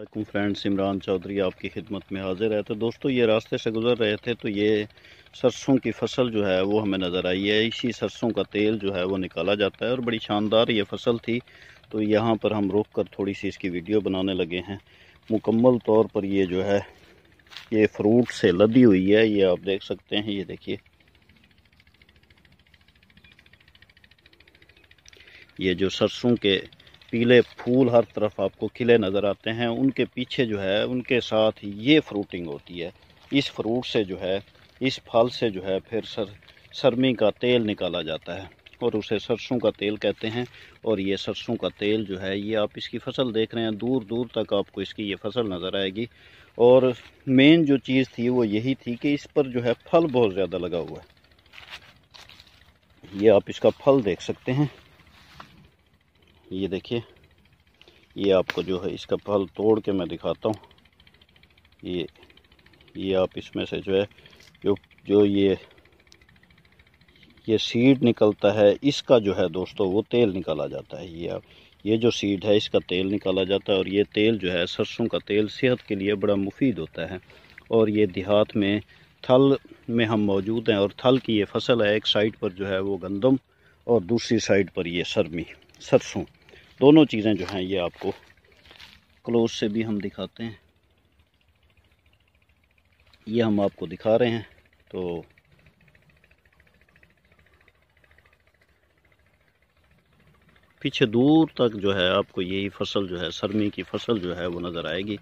वालेकुम फ्रेंड्स इमरान चौधरी आपकी खिदमत में हाजिर है तो दोस्तों ये रास्ते से गुज़र रहे थे तो ये सरसों की फसल जो है वो हमें नज़र आई है इसी सरसों का तेल जो है वो निकाला जाता है और बड़ी शानदार ये फसल थी तो यहाँ पर हम रोक कर थोड़ी सी इसकी वीडियो बनाने लगे हैं मुकम्मल तौर पर ये जो है ये फ्रूट से लदी हुई है ये आप देख सकते हैं ये देखिए ये जो सरसों के पीले फूल हर तरफ आपको खिले नज़र आते हैं उनके पीछे जो है उनके साथ ये फ्रूटिंग होती है इस फ्रूट से जो है इस फल से जो है फिर सर सरमी का तेल निकाला जाता है और उसे सरसों का तेल कहते हैं और ये सरसों का तेल जो है ये आप इसकी फसल देख रहे हैं दूर दूर तक आपको इसकी ये फसल नज़र आएगी और मेन जो चीज़ थी वो यही थी कि इस पर जो है फल बहुत ज़्यादा लगा हुआ है ये आप इसका फल देख सकते हैं ये देखिए ये आपको जो है इसका फल तोड़ के मैं दिखाता हूँ ये ये आप इसमें से जो है जो जो ये ये सीड निकलता है इसका जो है दोस्तों वो तेल निकाला जाता है ये आप ये जो सीड है इसका तेल निकाला जाता है और ये तेल जो है सरसों का तेल सेहत के लिए बड़ा मुफीद होता है और ये देहात में थल में हम मौजूद हैं और थल की ये फसल है एक साइड पर जो है वो गंदम और दूसरी साइड पर ये सरमी सरसों दोनों चीज़ें जो हैं ये आपको क्लोज से भी हम दिखाते हैं ये हम आपको दिखा रहे हैं तो पीछे दूर तक जो है आपको यही फसल जो है सरमी की फसल जो है वो नज़र आएगी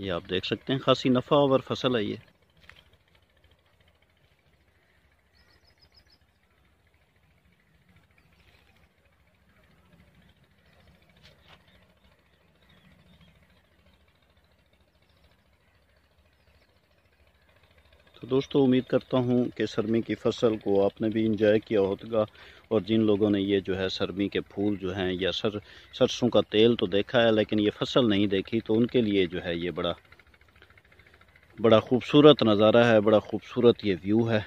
ये आप देख सकते हैं खासी नफ़ा और फसल है ये तो दोस्तों उम्मीद करता हूँ कि सर्मी की फसल को आपने भी इंजॉय किया होगा और जिन लोगों ने ये जो है सर्मी के फूल जो हैं या सर सरसों का तेल तो देखा है लेकिन ये फसल नहीं देखी तो उनके लिए जो है ये बड़ा बड़ा खूबसूरत नज़ारा है बड़ा खूबसूरत ये व्यू है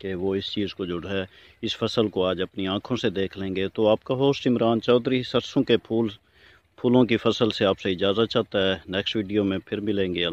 कि वो इस चीज़ को जो है इस फसल को आज अपनी आँखों से देख लेंगे तो आपका होस्ट इमरान चौधरी सरसों के फूल फूलों की फसल से आपसे इजाज़त चाहता है नेक्स्ट वीडियो में फिर मिलेंगे